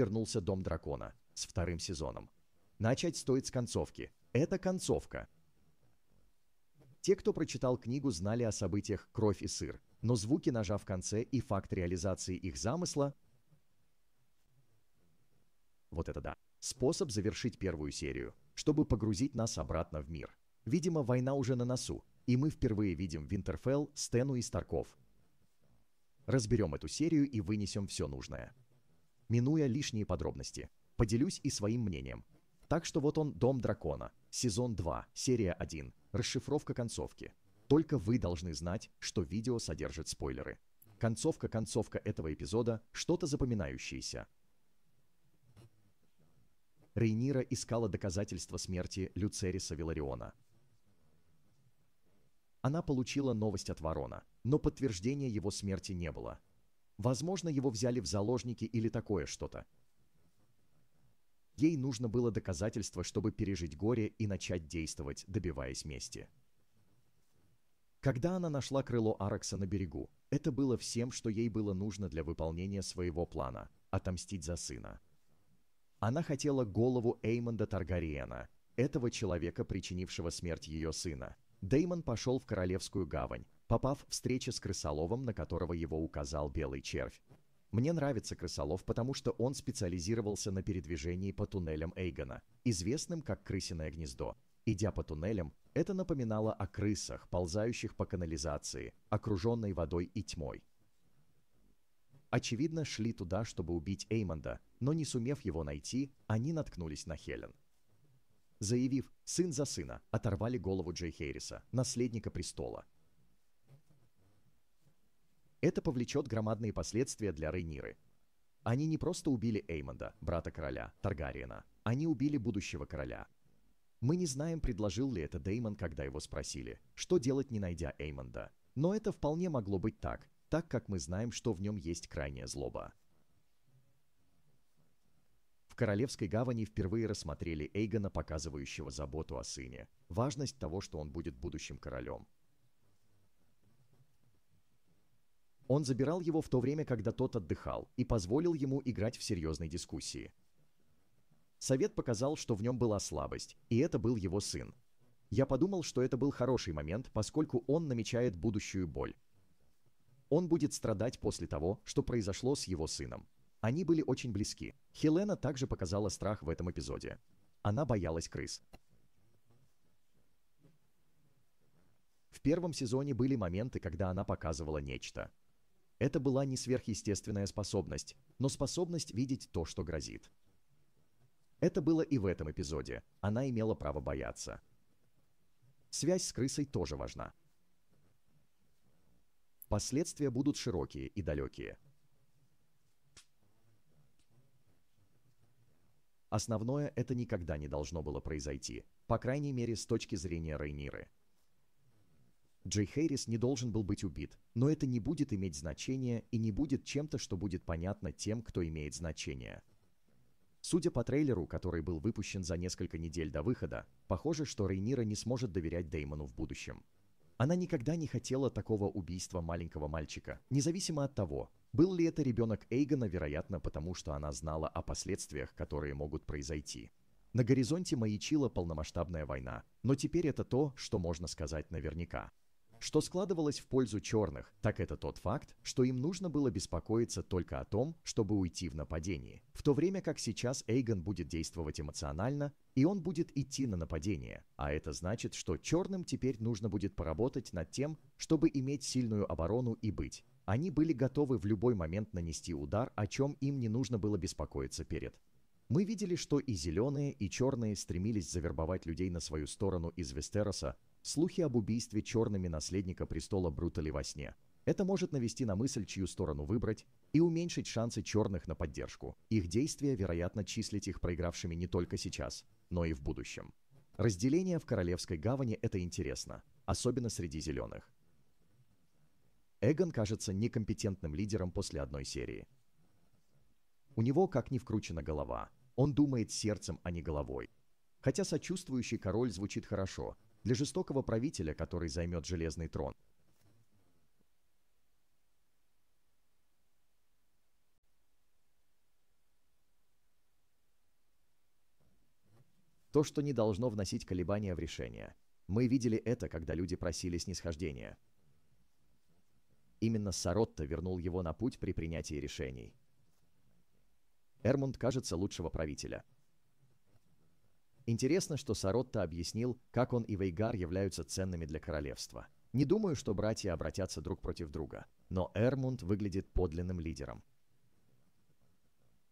вернулся Дом Дракона с вторым сезоном. Начать стоит с концовки. Это концовка. Те, кто прочитал книгу, знали о событиях «Кровь и сыр», но звуки ножа в конце и факт реализации их замысла... Вот это да. Способ завершить первую серию, чтобы погрузить нас обратно в мир. Видимо, война уже на носу, и мы впервые видим Винтерфелл, Стену и Старков. Разберем эту серию и вынесем все нужное минуя лишние подробности. Поделюсь и своим мнением. Так что вот он «Дом дракона», сезон 2, серия 1, расшифровка концовки. Только вы должны знать, что видео содержит спойлеры. Концовка-концовка этого эпизода – что-то запоминающееся. Рейнира искала доказательства смерти Люцериса Вилариона. Она получила новость от Ворона, но подтверждения его смерти не было – Возможно, его взяли в заложники или такое что-то. Ей нужно было доказательство, чтобы пережить горе и начать действовать, добиваясь мести. Когда она нашла крыло Аракса на берегу, это было всем, что ей было нужно для выполнения своего плана – отомстить за сына. Она хотела голову Эймонда Таргариена, этого человека, причинившего смерть ее сына. Деймон пошел в Королевскую гавань, попав в встречу с крысоловом, на которого его указал белый червь. Мне нравится крысолов, потому что он специализировался на передвижении по туннелям Эйгона, известным как крысиное гнездо. Идя по туннелям, это напоминало о крысах, ползающих по канализации, окруженной водой и тьмой. Очевидно, шли туда, чтобы убить Эймонда, но не сумев его найти, они наткнулись на Хелен. Заявив «сын за сына», оторвали голову Джей Хейриса, наследника престола, это повлечет громадные последствия для Рейниры. Они не просто убили Эймонда, брата короля, Таргариена. Они убили будущего короля. Мы не знаем, предложил ли это Деймон, когда его спросили, что делать, не найдя Эймонда. Но это вполне могло быть так, так как мы знаем, что в нем есть крайняя злоба. В Королевской гавани впервые рассмотрели Эйгона, показывающего заботу о сыне, важность того, что он будет будущим королем, Он забирал его в то время, когда тот отдыхал, и позволил ему играть в серьезной дискуссии. Совет показал, что в нем была слабость, и это был его сын. Я подумал, что это был хороший момент, поскольку он намечает будущую боль. Он будет страдать после того, что произошло с его сыном. Они были очень близки. Хелена также показала страх в этом эпизоде. Она боялась крыс. В первом сезоне были моменты, когда она показывала нечто. Это была не сверхъестественная способность, но способность видеть то, что грозит. Это было и в этом эпизоде. Она имела право бояться. Связь с крысой тоже важна. Последствия будут широкие и далекие. Основное это никогда не должно было произойти, по крайней мере с точки зрения Рейниры – Джей Хэрис не должен был быть убит, но это не будет иметь значения и не будет чем-то, что будет понятно тем, кто имеет значение. Судя по трейлеру, который был выпущен за несколько недель до выхода, похоже, что Рейнира не сможет доверять Деймону в будущем. Она никогда не хотела такого убийства маленького мальчика, независимо от того, был ли это ребенок Эйгона, вероятно, потому что она знала о последствиях, которые могут произойти. На горизонте маячила полномасштабная война, но теперь это то, что можно сказать наверняка. Что складывалось в пользу черных, так это тот факт, что им нужно было беспокоиться только о том, чтобы уйти в нападение. В то время как сейчас Эйгон будет действовать эмоционально, и он будет идти на нападение. А это значит, что черным теперь нужно будет поработать над тем, чтобы иметь сильную оборону и быть. Они были готовы в любой момент нанести удар, о чем им не нужно было беспокоиться перед. Мы видели, что и зеленые, и черные стремились завербовать людей на свою сторону из Вестероса, Слухи об убийстве черными наследника престола брутали во сне. Это может навести на мысль, чью сторону выбрать, и уменьшить шансы черных на поддержку. Их действия, вероятно, числить их проигравшими не только сейчас, но и в будущем. Разделение в Королевской гавани – это интересно, особенно среди зеленых. Эгон кажется некомпетентным лидером после одной серии. У него как не вкручена голова. Он думает сердцем, а не головой. Хотя сочувствующий король звучит хорошо, для жестокого правителя, который займет железный трон. То, что не должно вносить колебания в решение. Мы видели это, когда люди просили снисхождения. Именно Саротта вернул его на путь при принятии решений. Эрмунд кажется лучшего правителя – Интересно, что Саротта объяснил, как он и Вейгар являются ценными для королевства. Не думаю, что братья обратятся друг против друга, но Эрмунд выглядит подлинным лидером.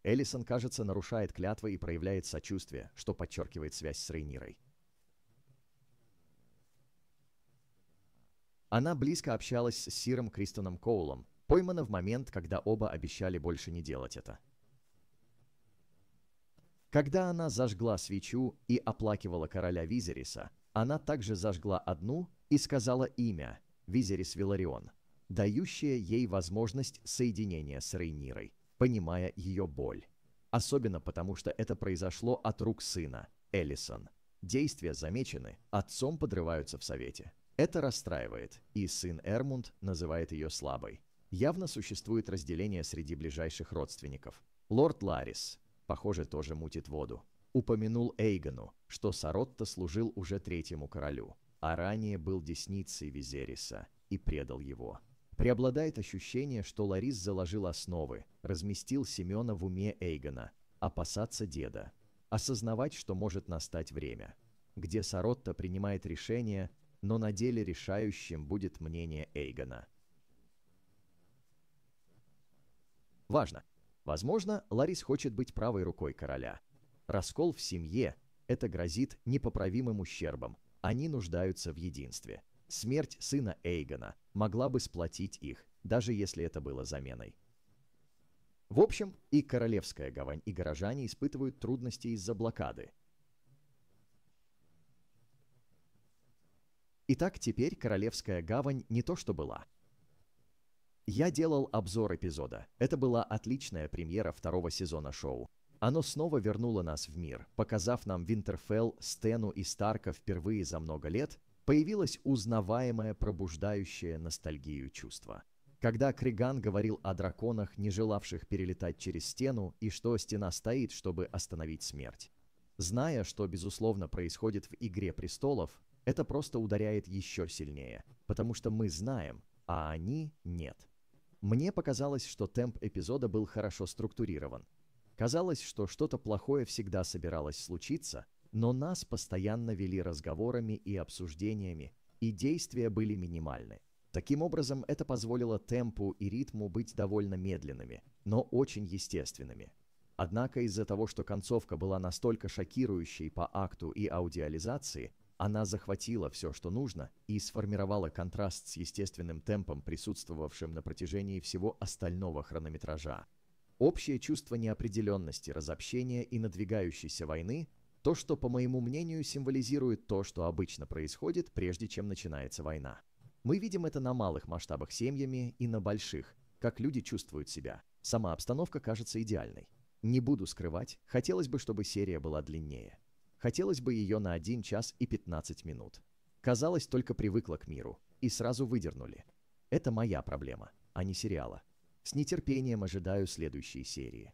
Эллисон, кажется, нарушает клятвы и проявляет сочувствие, что подчеркивает связь с Рейнирой. Она близко общалась с Сиром Кристоном Коулом, поймана в момент, когда оба обещали больше не делать это. Когда она зажгла свечу и оплакивала короля Визериса, она также зажгла одну и сказала имя Визерис Виларион, дающее ей возможность соединения с Рейнирой, понимая ее боль. Особенно потому, что это произошло от рук сына, Эллисон. Действия замечены, отцом подрываются в совете. Это расстраивает, и сын Эрмунд называет ее слабой. Явно существует разделение среди ближайших родственников. Лорд Ларис, похоже, тоже мутит воду. Упомянул Эйгону, что Саротта служил уже третьему королю, а ранее был десницей Визериса и предал его. Преобладает ощущение, что Ларис заложил основы, разместил Семена в уме Эйгона, опасаться деда, осознавать, что может настать время, где Саротта принимает решение, но на деле решающим будет мнение Эйгона. Важно, Возможно, Ларис хочет быть правой рукой короля. Раскол в семье – это грозит непоправимым ущербом. Они нуждаются в единстве. Смерть сына Эйгона могла бы сплотить их, даже если это было заменой. В общем, и королевская гавань, и горожане испытывают трудности из-за блокады. Итак, теперь королевская гавань не то что была – я делал обзор эпизода. Это была отличная премьера второго сезона шоу. Оно снова вернуло нас в мир, показав нам Винтерфелл, стену и Старка впервые за много лет, появилось узнаваемое, пробуждающее ностальгию чувство. Когда Криган говорил о драконах, не желавших перелетать через стену, и что стена стоит, чтобы остановить смерть. Зная, что, безусловно, происходит в «Игре престолов», это просто ударяет еще сильнее, потому что мы знаем, а они нет. Мне показалось, что темп эпизода был хорошо структурирован. Казалось, что что-то плохое всегда собиралось случиться, но нас постоянно вели разговорами и обсуждениями, и действия были минимальны. Таким образом, это позволило темпу и ритму быть довольно медленными, но очень естественными. Однако из-за того, что концовка была настолько шокирующей по акту и аудиализации, она захватила все, что нужно, и сформировала контраст с естественным темпом, присутствовавшим на протяжении всего остального хронометража. Общее чувство неопределенности, разобщения и надвигающейся войны – то, что, по моему мнению, символизирует то, что обычно происходит, прежде чем начинается война. Мы видим это на малых масштабах семьями и на больших, как люди чувствуют себя. Сама обстановка кажется идеальной. Не буду скрывать, хотелось бы, чтобы серия была длиннее. Хотелось бы ее на 1 час и 15 минут. Казалось, только привыкла к миру. И сразу выдернули. Это моя проблема, а не сериала. С нетерпением ожидаю следующей серии.